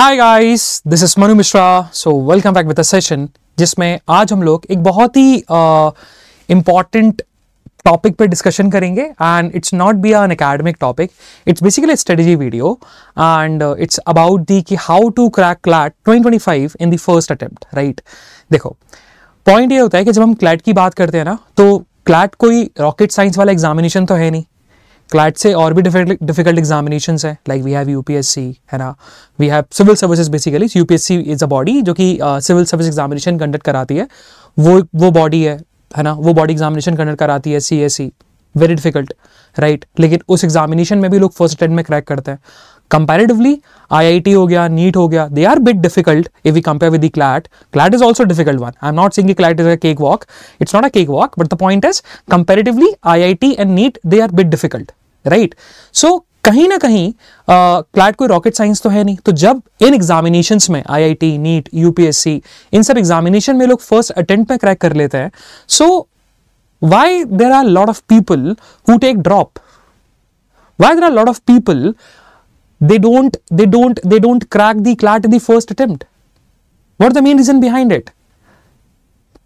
Hi guys this is Manu Mishra so welcome back with a session जिसमें आज हम लोग एक बहुत ही इम्पॉर्टेंट टॉपिक पे डिस्कशन करेंगे and it's not be an academic topic it's basically strategy video and it's about the कि how to crack CLAT 2025 in the first attempt right देखो पॉइंट ये होता है कि जब हम क्लैट की बात करते हैं ना तो क्लैट कोई रॉकेट साइंस वाला एग्जामिनेशन तो है नहीं क्लैट से और भी डिफिकल्ट एग्जामिनेशन है लाइक वी हैव यूपीएससी है ना we have civil services basically UPSC is a body जो कि सिविल सर्विस एग्जामिनेशन कंडक्ट कराती है वो वो बॉडी है है ना वो बॉडी एग्जामिनेशन कंडक्ट कराती है C S C very difficult right लेकिन उस एग्जामिनेशन में भी लोग फर्स्ट अटेम्प्ट में क्रैक करते हैं कंपेरेटिवली आई आई टी हो गया नीट हो गया they are bit difficult if we compare with the CLAT CLAT is also difficult one I am not saying CLAT is a cake walk it's not a cake walk but the point is comparatively T and NEET they are bit difficult right so कहीं ना कहीं uh, CLAT कोई rocket science तो है नहीं तो जब इन एग्जामिनेशन में आईआईटी नीट यूपीएससी इन सब एग्जामिनेशन में लोग फर्स्ट अटेम्प्ट में क्रैक कर लेते हैं so why there are lot of people who take drop why there are lot of people they don't they don't they don't crack crack the clat in the first attempt what's the main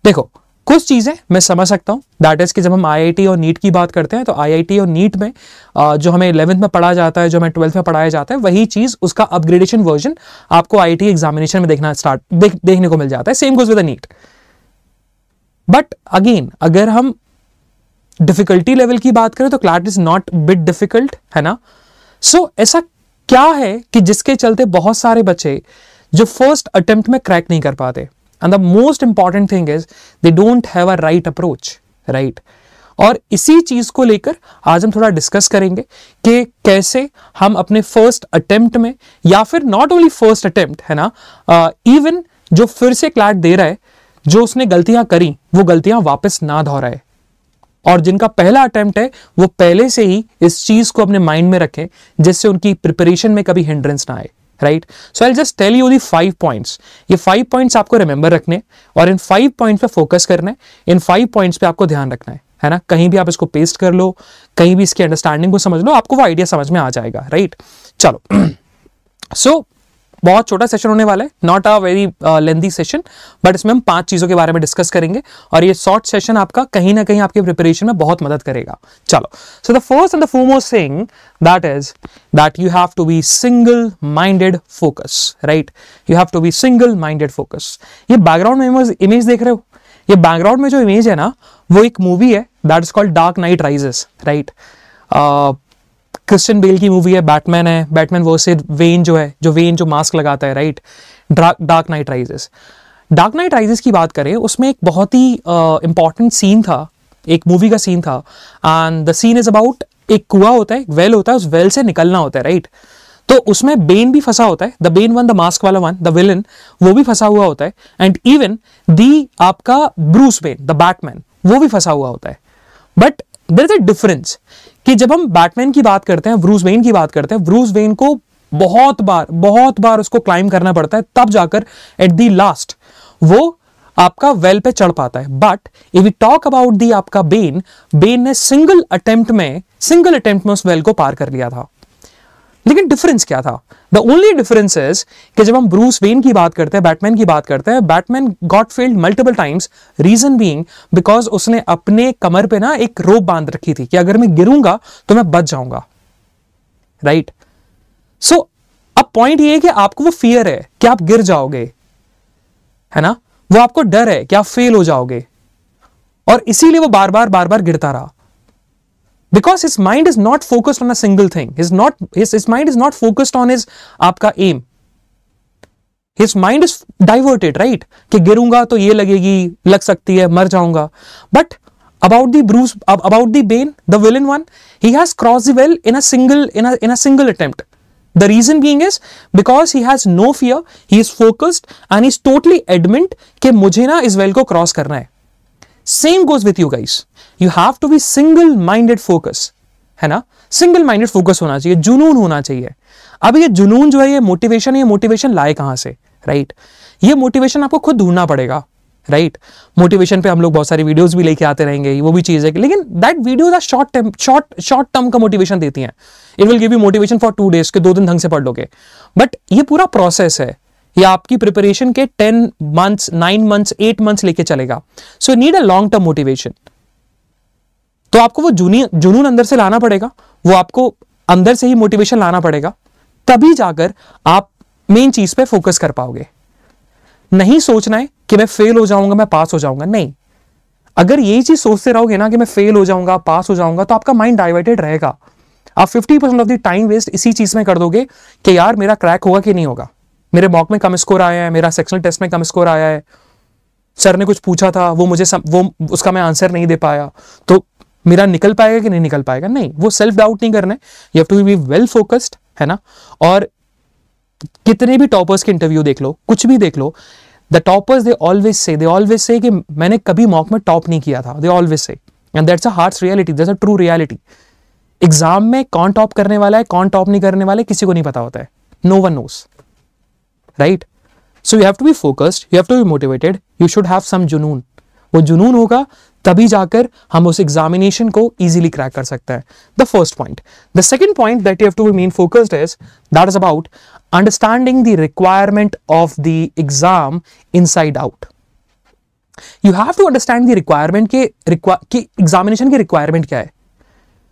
देखो कुछ चीज़ें मैं समझ सकता हूँ that is कि जब हम आईआईटी और नीट की बात करते हैं तो आईआईटी और नीट में जो हमें इलेवंथ में पढ़ा जाता है जो हमें ट्वेल्थ में पढ़ाया जाता है वही चीज़ उसका अपग्रेडेशन वर्जन आपको आई एग्जामिनेशन में देखना स्टार्ट देख, देखने को मिल जाता है same goes with NEET but again अगर हम डिफिकल्टी लेवल की बात करें तो CLAT is not bit difficult है ना सो so, ऐसा क्या है कि जिसके चलते बहुत सारे बच्चे जो फर्स्ट अटेम्प्ट में क्रैक नहीं कर पाते and the most important thing is they don't have a right approach right और इसी चीज को लेकर आज हम थोड़ा डिस्कस करेंगे कि कैसे हम अपने फर्स्ट अटेम्प्ट में या फिर नॉट ओनली फर्स्ट अटेम्प्ट है ना इवन uh, जो फिर से क्लैट दे रहा है जो उसने गलतियां करी वो गलतियां वापस ना दोहराए और जिनका पहला अटेम्प्ट है वो पहले से ही इस चीज को अपने माइंड में रखें जिससे उनकी प्रिपरेशन में कभी हिंड्रेंस ना आए right so I just tell you the five points ये फाइव पॉइंट्स आपको रिमेंबर रखने और इन फाइव पॉइंट्स पे फोकस करना है इन फाइव पॉइंट्स पे आपको ध्यान रखना है है ना कहीं भी आप इसको पेस्ट कर लो कहीं भी इसकी अंडरस्टैंडिंग को समझ लो आपको वो आइडिया समझ में आ जाएगा राइट चलो सो so, बहुत छोटा सेशन होने वाला है not a very lengthy session but इसमें हम पांच चीज़ों के बारे में डिस्कस करेंगे और ये शॉर्ट सेशन आपका कहीं ना कहीं आपके प्रिपरेशन में बहुत मदद करेगा चलो so the first and the foremost thing that is that you have to be single minded focus right you have to be single minded focus ये बैकग्राउंड में इमेज देख रहे हो ये बैकग्राउंड में जो इमेज है ना वो एक मूवी है that is called Dark Knight Rises right Christian Bale की मूवी है बैटमैन है बैटमैन वो वेन जो है जो वेन जो मास्क लगाता है right Dark Knight Rises Dark Knight Rises की बात करें उसमें एक बहुत ही इंपॉर्टेंट uh, सीन था एक मूवी का सीन था and the scene is about एक कुआ होता है एक वेल होता है उस वेल से निकलना होता है राइट right? तो उसमें बेन भी फंसा होता है the Bane one the mask वाला वन द विलन वो भी फंसा हुआ होता है एंड इवन दी आपका ब्रूस बेन द बैटमैन वो भी फंसा हुआ होता है but there is a difference कि जब हम बैटमैन की बात करते हैं व्रूज वेन की बात करते हैं व्रूज वेन को बहुत बार बहुत बार उसको क्लाइम करना पड़ता है तब जाकर एट दी लास्ट वो आपका वेल पे चढ़ पाता है but if you talk about the आपका बेन बेन ने सिंगल अटेम्प्ट में सिंगल अटेम्प्ट में उस वेल को पार कर लिया था लेकिन डिफरेंस क्या था द ओनली डिफरेंस इज कि जब हम ब्रूस वेन की बात करते हैं बैटमैन की बात करते हैं Batman got failed multiple times reason being because उसने अपने कमर पे ना एक रोप बांध रखी थी कि अगर मैं गिरूंगा तो मैं बच जाऊंगा राइट right? सो so, अब पॉइंट ये है कि आपको वो फियर है कि आप गिर जाओगे है ना वो आपको डर है कि आप फेल हो जाओगे और इसीलिए वो बार बार बार बार गिरता रहा because his mind is not focused on a thing not his mind is not focused on his आपका um his mind is diverted right कि गिरूंगा तो ये लगेगी लग सकती है मर जाऊंगा but about the Bruce about the Bane the villain one he has cross the well in a in in a single attempt the reason being is because he has no fear he is focused and is totally admit कि मुझे ना इस well को cross करना है same goes with you guys you have to be single minded focus है ना single minded focus होना चाहिए जुनून होना चाहिए अब ये जुनून जो है ये मोटिवेशन ये मोटिवेशन लाए कहां से राइट right? ये मोटिवेशन आपको खुद ढूंढना पड़ेगा राइट मोटिवेशन पे हम लोग बहुत सारी वीडियोस भी लेके आते रहेंगे वो भी चीज है लेकिन that videos short term short short term का मोटिवेशन देती हैं it will give you motivation for two days के दो दिन ढंग से पढ़ लोगे बट ये पूरा प्रोसेस है या आपकी प्रिपरेशन के ten months nine months eight months लेके चलेगा so need a long term motivation तो आपको वो जुनी जुनून अंदर से लाना पड़ेगा वो आपको अंदर से ही मोटिवेशन लाना पड़ेगा तभी जाकर आप मेन चीज पे फोकस कर पाओगे नहीं सोचना है कि मैं फेल हो जाऊंगा मैं पास हो जाऊंगा नहीं अगर यही चीज सोचते रहोगे ना कि मैं फेल हो जाऊंगा पास हो जाऊंगा तो आपका माइंड डाइवर्टेड रहेगा आप 50 percent of the time waste इसी चीज में कर दोगे कि यार मेरा क्रैक होगा कि नहीं होगा मेरे मॉक में कम स्कोर आया है मेरा सेक्शनल टेस्ट में कम स्कोर आया है सर ने कुछ पूछा था वो मुझे सम, वो उसका मैं आंसर नहीं दे पाया तो मेरा निकल पाएगा कि नहीं निकल पाएगा नहीं वो सेल्फ डाउट नहीं करना है you have to be well focused है ना और कितने भी टॉपर्स के इंटरव्यू देख लो कुछ भी देख लो the toppers they always say they always से कि मैंने कभी मॉक में टॉप नहीं किया था they always say and that's a hard reality that's a true reality exam में कौन टॉप करने वाला है कौन टॉप नहीं करने वाला है किसी को नहीं पता होता है no one knows right so you have to be focused you have to be motivated you should have some जुनून वो जुनून होगा तभी जाकर हम उस एग्जामिनेशन को इजीली क्रैक कर सकते हैं the first point the second point that you have to be main focused is that is about understanding the requirement of the exam inside out you have to understand the requirement के examination की requirement क्या है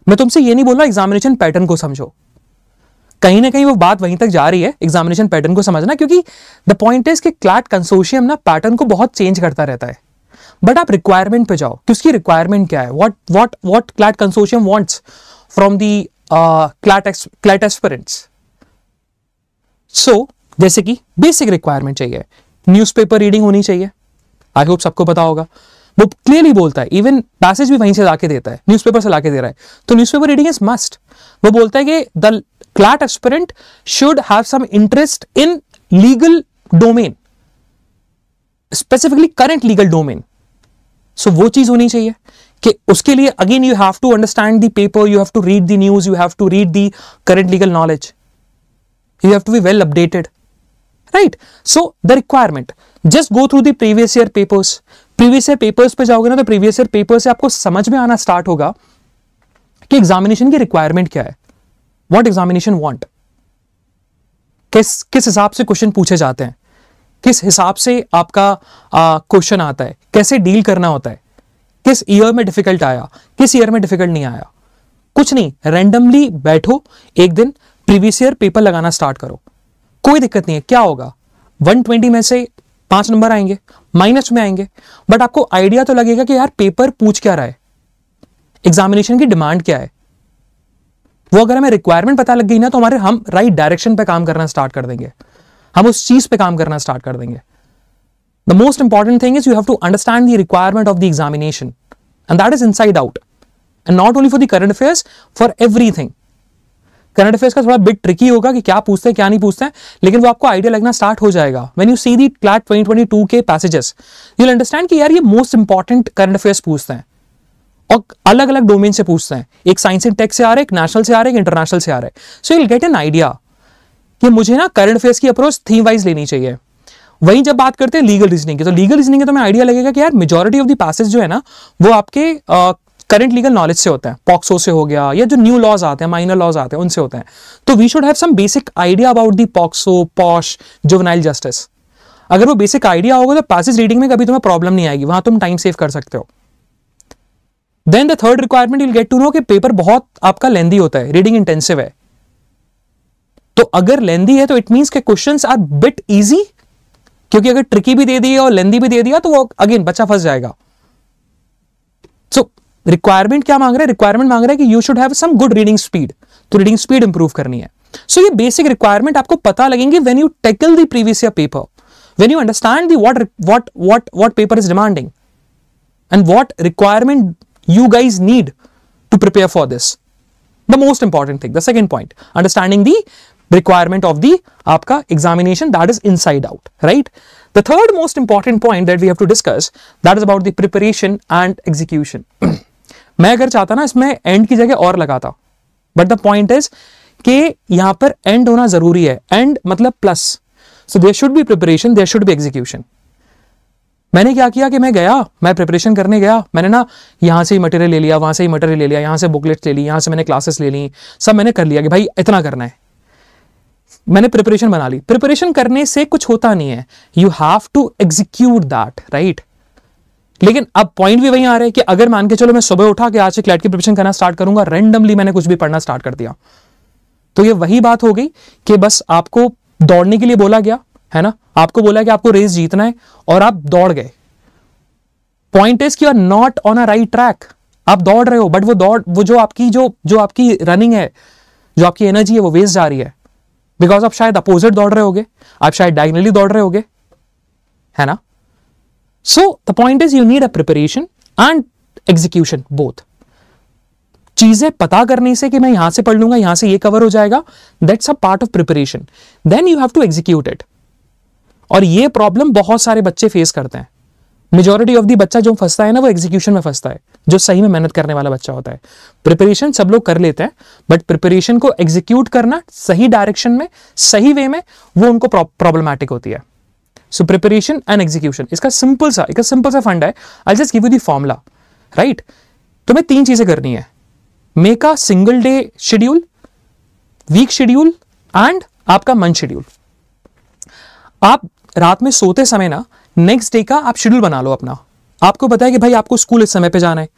मैं तुमसे ये नहीं बोल रहा एग्जामिनेशन पैटर्न को समझो कहीं ना कहीं वो बात वहीं तक जा रही है एग्जामिनेशन पैटर्न को समझना क्योंकि द पॉइंट इज कि क्लैट कंसोशियम ना पैटर्न को बहुत चेंज करता रहता है बट आप रिक्वायरमेंट पे जाओ कि उसकी रिक्वायरमेंट क्या है what what what CLAT consortium wants from the CLAT CLAT aspirants so जैसे कि बेसिक रिक्वायरमेंट चाहिए न्यूज़पेपर रीडिंग होनी चाहिए आई होप सबको पता होगा वो क्लियरली बोलता है इवन पैसेज भी वहीं से लाके देता है न्यूज़पेपर से लाके दे रहा है तो न्यूज़पेपर रीडिंग इज मस्ट वो बोलता है कि the CLAT aspirant should have some interest in legal domain specifically current legal domain so वो चीज होनी चाहिए कि उसके लिए again you have to understand the paper you have to read the news you have to read the current legal knowledge you have to be well updated right so the requirement just go through the previous year papers previous year papers पे जाओगे ना तो previous year paper से आपको समझ में आना start होगा कि एग्जामिनेशन की रिक्वायरमेंट क्या है वॉट एग्जामिनेशन वॉन्ट किस किस हिसाब से क्वेश्चन पूछे जाते हैं किस हिसाब से आपका क्वेश्चन आता है कैसे डील करना होता है किस ईयर में डिफिकल्ट आया किस ईयर में डिफिकल्ट नहीं आया कुछ नहीं रैंडमली बैठो एक दिन प्रीवियस ईयर पेपर लगाना स्टार्ट करो कोई दिक्कत नहीं है क्या होगा 120 में से पांच नंबर आएंगे माइनस में आएंगे बट आपको आइडिया तो लगेगा कि यार पेपर पूछ क्या रहा है एग्जामिनेशन की डिमांड क्या है वो अगर हमें रिक्वायरमेंट पता लग गई ना तो हमारे हम राइट डायरेक्शन पे काम करना स्टार्ट कर देंगे हम उस चीज पे काम करना स्टार्ट कर देंगे the most important thing is you have to understand the requirement of the examination and that is inside out and not only for the current affairs for everything current affairs का थोड़ा bit tricky होगा कि क्या पूछते हैं क्या नहीं पूछते हैं लेकिन वो आपको आइडिया लगना स्टार्ट हो जाएगा when you see the CLAT twenty के पैसेजेस यू अंडरस्टैंड कि यार ये मोस्ट इंपॉर्टेंट करंट अफेयर्स पूछते हैं और अलग अलग डोमेन से पूछते हैं एक साइंस एंड टेक से आ रहे एक नेशनल से आ रहे एक इंटरनेशनल से आ रहे so you get an idea कि मुझे ना करंट अफेयर्स की अप्रोच थीम वाइज लेनी चाहिए वहीं जब बात करते हैं लीगल रीजनिंग की तो लीगल रीजनिंग का तुम्हें तो आइडिया लगेगा कि यार मेजोरिटी ऑफ द पैसेज जो है ना वो आपके करंट लीगल नॉलेज से होता है पॉक्सो से हो गया या जो न्यू लॉज आते हैं माइनर लॉज आते हैं उनसे होते हैं तो we should have some basic idea about the POCSO POSH juvenile justice अगर वो बेसिक आइडिया होगा तो पैसेज रीडिंग में कभी तुम्हें प्रॉब्लम नहीं आएगी वहां तुम टाइम सेव कर सकते हो then the third requirement you'll get to know कि पेपर बहुत आपका लेंदी होता है रीडिंग इंटेंसिव है तो अगर लेंदी है तो इट मीन्स के क्वेश्चन आर बिट ईजी क्योंकि अगर ट्रिकी भी दे दी और लेंदी भी दे दिया तो वो अगेन बच्चा फंस जाएगा सो रिक्वायरमेंट क्या मांग रहा है रिक्वायरमेंट मांग रहा है कि you should have some good reading speed तो रीडिंग स्पीड इंप्रूव करनी है सो so, ये बेसिक रिक्वायरमेंट आपको पता लगेंगे when you tackle the previous year paper when you understand the what what what paper is demanding and what requirement you guys need to prepare for this. The most important thing, the second point, understanding the requirement of the APCA examination that is inside out, right? The third most important point that we have to discuss that is about the preparation and execution. मैं अगर चाहता ना इसमें and की जगह और लगाता but the point is कि यहां पर एंड होना जरूरी है एंड मतलब plus so there should be preparation there should be execution मैंने क्या किया कि मैं गया मैं प्रिपरेशन करने गया मैंने ना यहाँ से ही मटेरियल ले लिया वहाँ से ही मटेरियल ले लिया यहाँ से बुकलेट्स ले ली यहाँ से मैंने क्लासेस ले ली सब मैंने कर लिया कि भाई इतना करना है मैंने प्रिपरेशन बना ली प्रिपरेशन करने से कुछ होता नहीं है you have to execute that right लेकिन अब पॉइंट भी वही आ रहा है कि अगर मान के चलो मैं सुबह उठा के आज से क्लैट की प्रिपरेशन करना स्टार्ट करूंगा रेंडमली मैंने कुछ भी पढ़ना स्टार्ट कर दिया तो ये वही बात हो गई कि बस आपको दौड़ने के लिए बोला गया है ना आपको बोला कि आपको रेस जीतना है और आप दौड़ गए पॉइंट इज कि you are not on a right track आप दौड़ रहे हो बट वो दौड़ वो जो आपकी जो जो आपकी रनिंग है जो आपकी एनर्जी है वो वेस्ट जा रही है बिकॉज आप शायद अपोजिट दौड़ रहे होगे आप शायद डायगनली दौड़ रहे होगे है ना so the point is you need a preparation and execution both चीजें पता करने से कि मैं यहां से पढ़ लूंगा यहां से ये कवर हो जाएगा that's a part of preparation then you have to execute it और ये प्रॉब्लम बहुत सारे बच्चे फेस करते हैं मेजोरिटी ऑफ दी बच्चा जो फंसता है ना वो एग्जीक्यूशन में फंसता है जो सही में मेहनत करने वाला बच्चा होता है प्रिपरेशन सब लोग कर लेते हैं बट प्रिपरेशन को एग्जीक्यूट करना सही डायरेक्शन में सही वे में वो उनको प्रॉब्लमैटिक होती है सो प्रिपरेशन एंड एग्जीक्यूशन इसका सिंपल सा इसका सिंपल सा फंड है I just give you the formula right तुम्हें तीन चीजें करनी है make a single day schedule week schedule and आपका मंथ शेड्यूल आप रात में सोते समय ना नेक्स्ट डे का आप शेड्यूल बना लो अपना आपको पता है कि भाई आपको स्कूल इस समय पे जाना है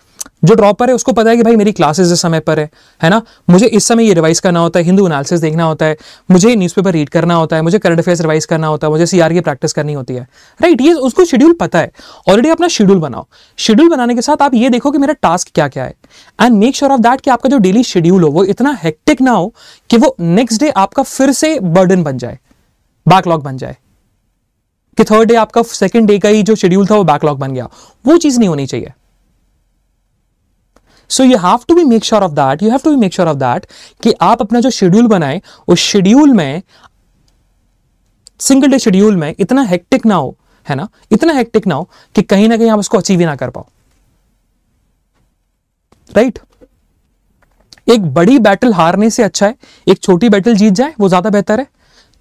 जो ड्रॉपर है उसको पता है कि भाई मेरी क्लासेस इस समय पर है है ना मुझे इस समय ये रिवाइज करना होता है हिंदू एनालिसिस देखना होता है मुझे न्यूज़पेपर रीड करना होता है मुझे करंट अफेयर्स रिवाइज करना होता है मुझे सीआर की प्रैक्टिस करनी होती है राइट ये उसको शेड्यूल पता है ऑलरेडी अपना शेड्यूल बनाओ शेड्यूल बनाने के साथ आप ये देखो कि मेरा टास्क क्या क्या है and make sure of that कि आपका जो डेली शेड्यूल हो वो इतना हेक्टिक ना हो कि वो नेक्स्ट डे आपका फिर से बर्डन बन जाए बैकलॉग बन जाए कि थर्ड डे आपका सेकेंड डे का ही जो शेड्यूल था वो बैकलॉग बन गया वो चीज नहीं होनी चाहिए so you have to be make sure of that you have to be make sure of that कि आप अपना जो शेड्यूल बनाए उस शेड्यूल में सिंगल डे शेड्यूल में इतना हेक्टिक ना हो है ना इतना हेक्टिक ना हो कि कहीं ना कहीं आप उसको अचीव ही ना कर पाओ राइट right? एक बड़ी बैटल हारने से अच्छा है एक छोटी बैटल जीत जाए वो ज्यादा बेहतर है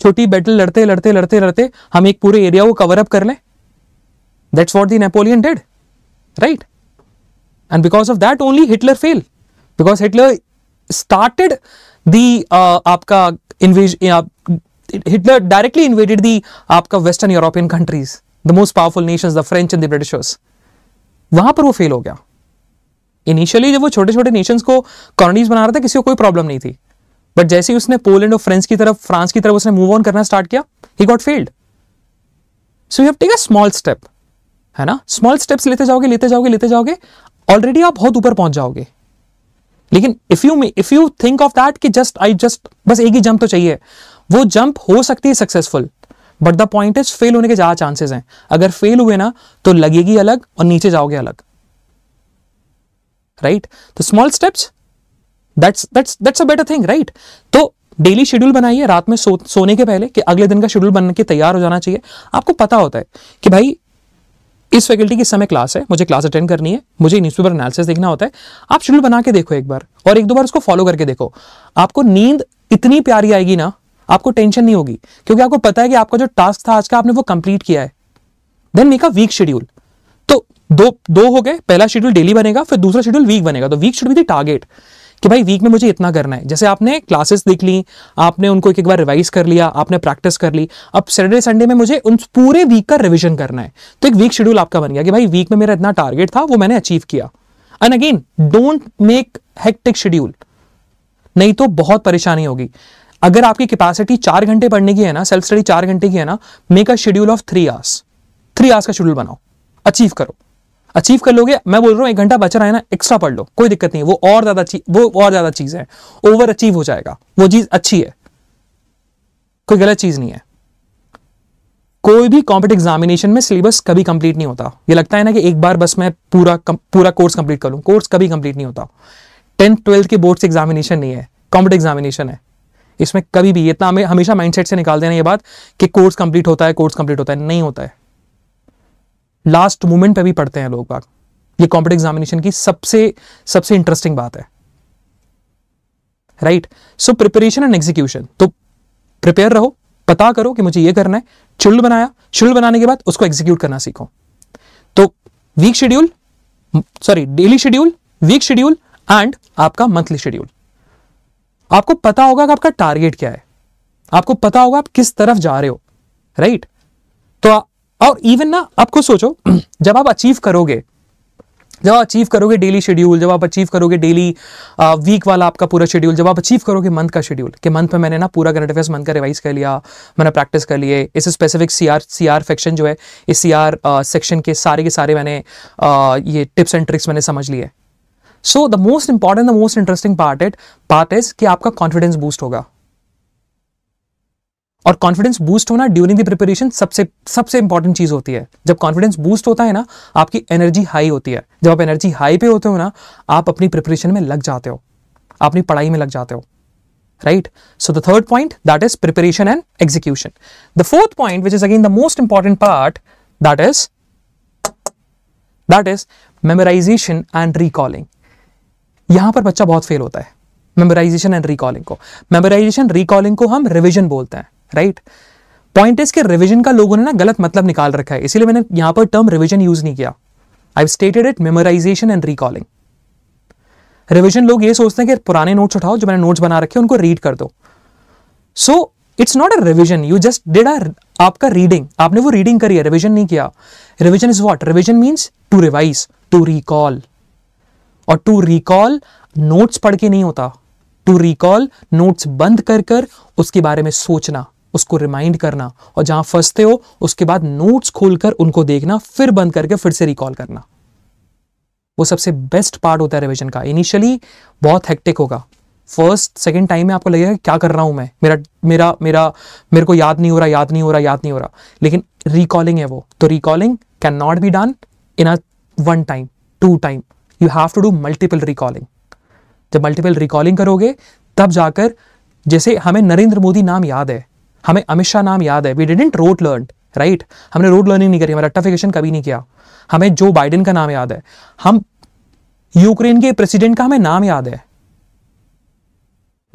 छोटी बैटल लड़ते लड़ते लड़ते लड़ते हम एक पूरे एरिया को कवर अप कर लें that's what the Napoleon did right and because of that only Hitler fail because Hitler started the आपका invade Hitler directly invaded the आपका western European countries the most powerful nation the French and the Britishers वहां पर वो fail हो गया initially जब वो छोटे छोटे नेशंस को कॉलोनीज बना रहे थे किसी को कोई प्रॉब्लम नहीं थी बट जैसे ही उसने पोलैंड और फ्रेंच की तरफ फ्रांस की तरफ उसने मूव ऑन करना स्टार्ट किया he got failed so you have take a small step है ना स्मॉल स्टेप्स लेते जाओगे लेते जाओगे लेते जाओगे ऑलरेडी आप बहुत ऊपर पहुंच जाओगे लेकिन if you if you think of that कि जस्ट आई जस्ट बस एक ही जंप तो चाहिए वो जंप हो सकती है successful but the point is fail होने के ज्यादा चांसेस हैं अगर फेल हुए ना तो लगेगी अलग और नीचे जाओगे अलग राइट तो small steps that's that's that's a better thing right तो डेली शेड्यूल बनाइए रात में सो, सोने के पहले कि अगले दिन का शेड्यूल बन के तैयार हो जाना चाहिए आपको पता होता है कि भाई इस फैकल्टी की समय क्लास है मुझे क्लास अटेंड करनी है मुझे न्यूज़पेपर एनालिसिस देखना होता है आप शेड्यूल बना के देखो एक बार और एक दो बार उसको फॉलो करके देखो आपको नींद इतनी प्यारी आएगी ना आपको टेंशन नहीं होगी क्योंकि आपको पता है कि आपका जो टास्क था आज का आपने वो कंप्लीट किया है then make a week schedule तो दो दो हो गए पहला शेड्यूल डेली बनेगा फिर दूसरा शेड्यूल वीक बनेगा तो week should be the target कि भाई वीक में मुझे इतना करना है जैसे आपने क्लासेस देख ली आपने उनको एक एक बार रिवाइज कर लिया आपने प्रैक्टिस कर ली अब सैटरडे संडे में मुझे उन पूरे वीक का रिविजन करना है तो एक वीक शेड्यूल आपका बन गया कि भाई वीक में मेरा इतना टारगेट था वो मैंने अचीव किया and again don't make hectic schedule नहीं तो बहुत परेशानी होगी अगर आपकी कैपेसिटी चार घंटे पढ़ने की है ना सेल्फ स्टडी चार घंटे की है ना make a schedule of three hours three hours का शेड्यूल बनाओ अचीव करो अचीव कर लोगे मैं बोल रहा हूँ एक घंटा बच रहा है ना एक्स्ट्रा पढ़ लो कोई दिक्कत नहीं वो और ज्यादा वो और ज्यादा चीज है ओवर अचीव हो जाएगा वो चीज अच्छी है कोई गलत चीज नहीं है कोई भी कॉम्पिटेटिव एग्जामिनेशन में सिलेबस कभी कंप्लीट नहीं होता ये लगता है ना कि एक बार बस मैं पूरा कम, पूरा कोर्स कंप्लीट कर लूँ कोर्स कभी कंप्लीट नहीं होता टेंथ ट्वेल्थ के बोर्ड से एग्जामिनेशन नहीं है कॉम्पिट एग्जामिनेशन है इसमें कभी भी इतना हमें हमेशा माइंडसेट से निकाल देना ये बात कि कोर्स कंप्लीट होता है कोर्स कंप्लीट होता है नहीं होता है लास्ट मोमेंट पे भी पढ़ते हैं लोग बाग ये कॉम्पिटेटिव एग्जामिनेशन की सबसे सबसे इंटरेस्टिंग बात है right so preparation and execution तो प्रिपेयर रहो पता करो कि मुझे ये करना है चुल्ड बनाया चुल्ड बनाने के बाद उसको एग्जीक्यूट करना सीखो तो week schedule sorry daily schedule week schedule and आपका मंथली शेड्यूल आपको पता होगा कि आपका टारगेट क्या है आपको पता होगा आप किस तरफ जा रहे हो राइट right? तो और इवन ना आप खुद सोचो जब आप अचीव करोगे जब आप अचीव करोगे डेली शेड्यूल जब आप अचीव करोगे डेली वीक वाला आपका पूरा शेड्यूल जब आप अचीव करोगे मंथ का शेड्यूल कि मंथ में मैंने ना पूरा करंट अफेयर्स मंथ का रिवाइज कर लिया मैंने प्रैक्टिस कर लिए इस specific C R C R faction जो है इस सी आर सेक्शन के सारे के सारे मैंने आ, ये टिप्स एंड ट्रिक्स मैंने समझ लिए so the most important the most interesting part it part is कि आपका कॉन्फिडेंस बूस्ट होगा और कॉन्फिडेंस बूस्ट होना ड्यूरिंग द प्रिपरेशन सबसे सबसे इंपॉर्टेंट चीज होती है जब कॉन्फिडेंस बूस्ट होता है ना आपकी एनर्जी हाई होती है जब आप एनर्जी हाई पे होते हो ना आप अपनी प्रिपरेशन में लग जाते हो अपनी पढ़ाई में लग जाते हो right so the third point that is preparation and execution the fourth point which is again the most important part that is that is memorization and recalling यहां पर बच्चा बहुत फेल होता है मेमोराइजेशन एंड रिकॉलिंग को memorization recalling को हम revision बोलते हैं राइट पॉइंट इज के रिविजन का लोगों ने ना गलत मतलब निकाल रखा है इसीलिए मैंने यहां पर टर्म रिविजन यूज नहीं किया I stated it memorization and recalling revision लोग ये सोचते हैं कि पुराने नोट्स उठाओ जो मैंने नोट्स बना रखे उनको रीड कर दो so it's not a revision you just did a आपका रीडिंग आपने वो रीडिंग करी है रिविजन नहीं किया revision is what revision means to revise to recall और टू रिकॉल नोट्स पढ़ के नहीं होता टू रिकॉल नोट्स बंद कर कर उसके बारे में सोचना उसको रिमाइंड करना और जहां फंसते हो उसके बाद नोट्स खोलकर उनको देखना फिर बंद करके फिर से रिकॉल करना वो सबसे बेस्ट पार्ट होता है रिविजन का इनिशियली बहुत हेक्टिक होगा फर्स्ट सेकेंड टाइम में आपको लगेगा क्या कर रहा हूं मैं मेरा मेरा मेरा मेरे को याद नहीं हो रहा याद नहीं हो रहा याद नहीं हो रहा लेकिन रिकॉलिंग है वो तो recalling can not be done in a one time two time you have to do multiple recalling जब मल्टीपल रिकॉलिंग करोगे तब जाकर जैसे हमें नरेंद्र मोदी नाम याद है हमें अमित शाह नाम याद है we didn't rote learn right हमने रोड लर्निंग नहीं करी हमारा रट्टाफिकेशन कभी नहीं किया हमें जो बाइडेन का नाम याद है हम यूक्रेन के प्रेसिडेंट का हमें नाम याद है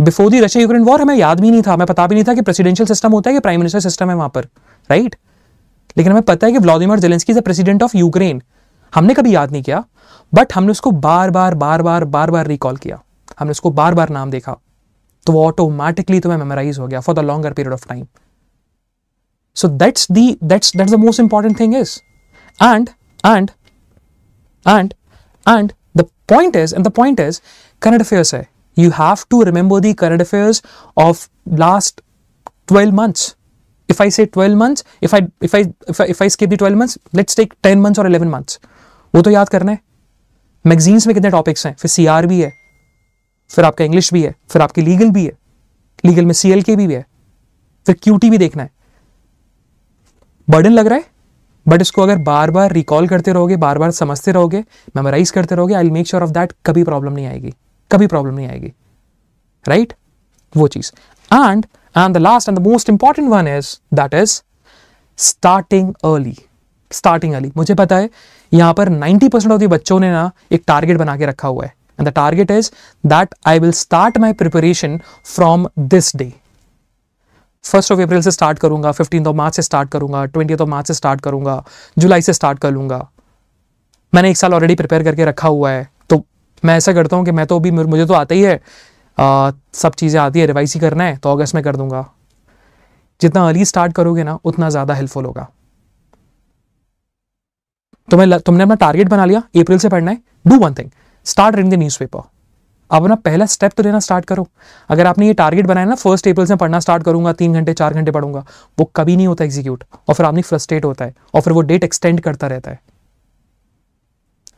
before the Russia Ukraine war हमें याद भी नहीं था हमें पता भी नहीं था कि प्रेसिडेंशियल सिस्टम होता है कि प्राइम मिनिस्टर सिस्टम है वहां पर राइट लेकिन हमें पता है कि Vladimir Zelensky is the president of Ukraine हमने कभी याद नहीं किया बट हमने उसको बार बार बार बार बार बार रिकॉल किया हमने उसको बार बार नाम देखा तो वो ऑटोमेटिकली तुम्हें मेमोराइज हो गया for the longer period of time so that's the that's that's the most important thing is and and and and the point is and the point is current affairs है you have to remember the current affairs of last twelve months if i say 12 months if i if i if i, if I skip the 12 months let's take 10 months or 11 months वो तो याद करना है magazines में कितने topics हैं फिर CRB है फिर आपका इंग्लिश भी है फिर आपकी लीगल भी है लीगल में सी के भी, भी है फिर क्यूटी भी देखना है बर्डन लग रहा है बट इसको अगर बार बार रिकॉल करते रहोगे बार बार समझते रहोगे मेमोराइज करते रहोगे I make sure of that कभी प्रॉब्लम नहीं आएगी कभी प्रॉब्लम नहीं आएगी राइट right? वो चीज and and the last and the most important one is that is starting early starting early मुझे पता है यहां पर 90 परसेंट ऑफ द बच्चों ने ना एक टारगेट बना के रखा हुआ है And the target is that I will start my preparation from this day. First of April से स्टार्ट करूंगा फिफ्टीन ऑफ मार्च से स्टार्ट करूंगा ट्वेंटी ऑफ मार्च से स्टार्ट करूंगा जुलाई से स्टार्ट कर लूंगा मैंने एक साल ऑलरेडी प्रिपेयर करके रखा हुआ है तो मैं ऐसा करता हूं कि मैं तो अभी मुझे तो आता ही है आ, सब चीज़ें आती है रिवाइज ही करना है तो अगस्त में कर दूंगा जितना अर्ली स्टार्ट करोगे ना उतना ज़्यादा हेल्पफुल होगा तुम्हें तो तुमने अपना टारगेट बना लिया अप्रैल से पढ़ना है do one thing starting the newspaper आप अपना पहला स्टेप तो लेना स्टार्ट करो अगर आपने ये टारगेट बनाया ना फर्स्ट टेबल्स से पढ़ना स्टार्ट करूंगा तीन घंटे चार घंटे पढ़ूंगा वो कभी नहीं होता एग्जीक्यूट और फिर आदमी फ्रस्ट्रेट होता है और फिर वो डेट एक्सटेंड करता रहता है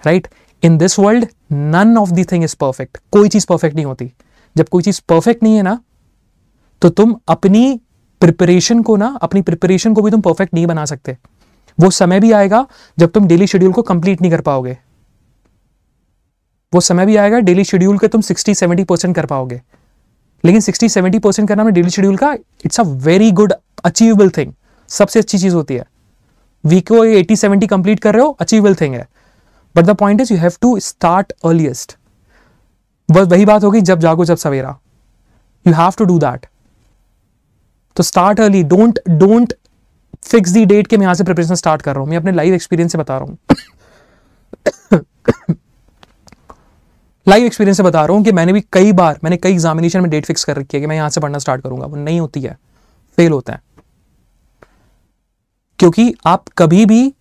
right in this world none of the thing is perfect कोई चीज परफेक्ट नहीं होती जब कोई चीज परफेक्ट नहीं है ना तो तुम अपनी प्रिपरेशन को ना अपनी प्रिपरेशन को भी तुम परफेक्ट नहीं बना सकते वो समय भी आएगा जब तुम डेली शेड्यूल को कंप्लीट नहीं कर पाओगे वो समय भी आएगा डेली शेड्यूल के तुम सिक्सटी सेवेंटी परसेंट कर पाओगे लेकिन सिक्सटी सेवेंटी परसेंट करना में डेली शेड्यूल का it's a very good achievable thing सबसे अच्छी चीज़ होती है वीक को एटी सेवेंटी कंप्लीट कर रहे हो अचीवेबल थिंग है but the point is you have to start earliest बस वही बात होगी जब जागो जब सवेरा you have to do that तो start early don't don't fix the date के मैं यहां से प्रिपरेशन स्टार्ट कर रहा हूं मैं अपने लाइव एक्सपीरियंस से बता रहा हूं लाइव एक्सपीरियंस से बता रहा हूँ कि मैंने भी कई बार मैंने कई एग्जामिनेशन में डेट फिक्स कर रखी है कि मैं यहाँ से पढ़ना स्टार्ट करूंगा वो नहीं होती है फेल होता है क्योंकि आप कभी भी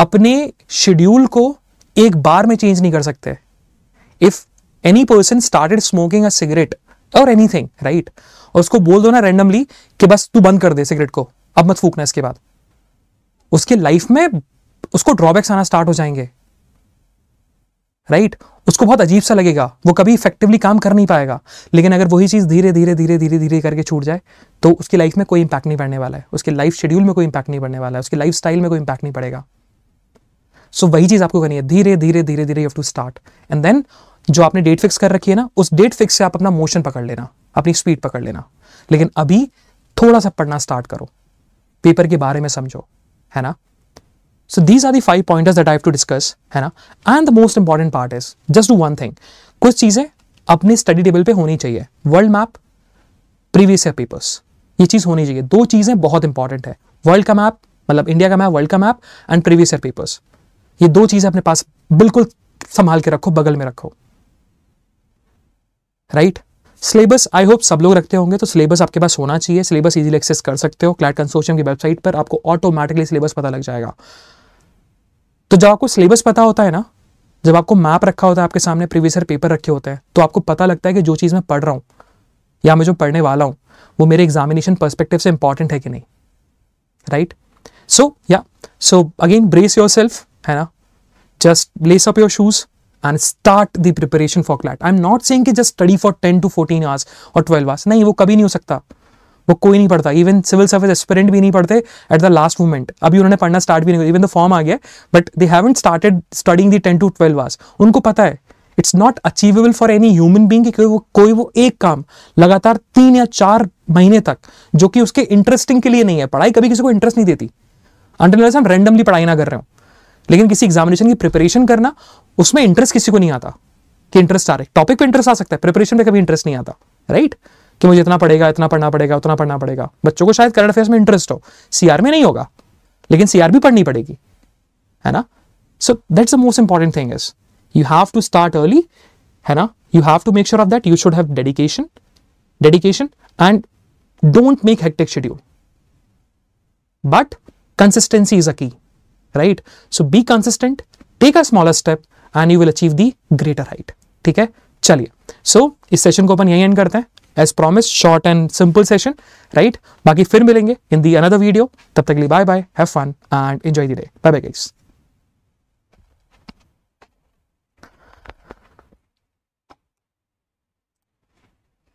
अपने शेड्यूल को एक बार में चेंज नहीं कर सकते if any person started smoking a cigarette और एनी थिंग राइट और उसको बोल दो ना रैंडमली कि बस तू बंद कर दे सिगरेट को अब मत फूकना इसके बाद उसके लाइफ में उसको ड्रॉबैक्स आना स्टार्ट हो जाएंगे राइट right? उसको बहुत अजीब सा लगेगा वो कभी इफेक्टिवली काम कर नहीं पाएगा लेकिन अगर वही चीज़ धीरे धीरे धीरे धीरे धीरे करके छूट जाए तो उसकी लाइफ में कोई इंपैक्ट नहीं पड़ने वाला है उसके लाइफ शेड्यूल में कोई इंपैक्ट नहीं पड़ने वाला है उसकी लाइफ में कोई इंपैक्ट नहीं पड़ेगा सो so, वही चीज़ आपको करनी है धीरे धीरे धीरे धीरे you to start and then जो आपने डेट फिक्स कर रखी है ना उस डेट फिक्स से आप अपना मोशन पकड़ लेना अपनी स्पीड पकड़ लेना लेकिन अभी थोड़ा सा पढ़ना स्टार्ट करो पेपर के बारे में समझो है ना so these are the five point that I have to है ना? And the most important part is just do one thing कुछ चीज़ें अपने स्टडी टेबल पे होनी चाहिए world map previous year papers ये चीज़ होनी चाहिए दो चीज़ें बहुत इंपॉर्टेंट है वर्ल्ड का मैप मतलब इंडिया का मैप वर्ल्ड का map and previous year papers ये दो चीज़ें अपने पास बिल्कुल संभाल के रखो बगल में रखो राइट सिलेबस आई होप सब लोग रखते होंगे तो सिलेबस आपके पास होना चाहिए सिलेबस इजीली एक्सेस कर सकते हो क्लैट कंसोशियम की वेबसाइट पर आपको ऑटोमेटिकली सिलेबस पता लग जाएगा तो जब आपको सिलेबस पता होता है ना जब आपको मैप रखा होता है आपके सामने प्रीवियस ईयर पेपर रखे होते हैं तो आपको पता लगता है कि जो चीज़ मैं पढ़ रहा हूँ या मैं जो पढ़ने वाला हूँ वो मेरे एग्जामिनेशन परस्पेक्टिव से इंपॉर्टेंट है कि नहीं राइट सो या so again brace yourself है ना just lace up your shoes and start the preparation for CLAT I am not saying कि just study for ten to fourteen hours और twelve hours नहीं वो कभी नहीं हो सकता वो कोई नहीं पढ़ता इवन सिविल सर्विस एस्पिरेंट भी नहीं पढ़ते एट द लास्ट मोमेंट अभी उन्होंने पढ़ना स्टार्ट भी नहीं इवन द फॉर्म आ गया but they haven't started studying the ten to twelve hours उनको पता है it's not achievable for any human being कोई वो एक काम लगातार तीन या चार महीने तक जो कि उसके इंटरेस्टिंग के लिए नहीं है पढ़ाई कभी किसी को इंटरेस्ट नहीं देती अंटिल हम रेंडमली पढ़ाई ना कर रहे हो लेकिन किसी एग्जामिनेशन की प्रिपरेशन करना उसमें इंटरेस्ट किसी को नहीं आता कि इंटरेस्ट आ रहा है टॉपिक पे इंटरेस्ट आ सकता है प्रिपरेशन पे कभी इंटरेस्ट नहीं आता राइट right? कि मुझे इतना पड़ेगा इतना पढ़ना पड़ेगा उतना पढ़ना पड़ेगा बच्चों को शायद करंट अफेयर्स में इंटरेस्ट हो सीआर में नहीं होगा लेकिन सीआर भी पढ़नी पड़ेगी है ना so that's the most important thing is you have to start early है ना you have to make sure of that you should have dedication dedication and don't make hectic schedule but consistency is a key right so be consistent take a smaller step and you will achieve the greater height ठीक है चलिए सो so, इस session को अपन यही end करते हैं as promise short and simple session right बाकी फिर मिलेंगे इन दी अनदर वीडियो तब तक के लिए bye bye have fun and enjoy the day bye bye guys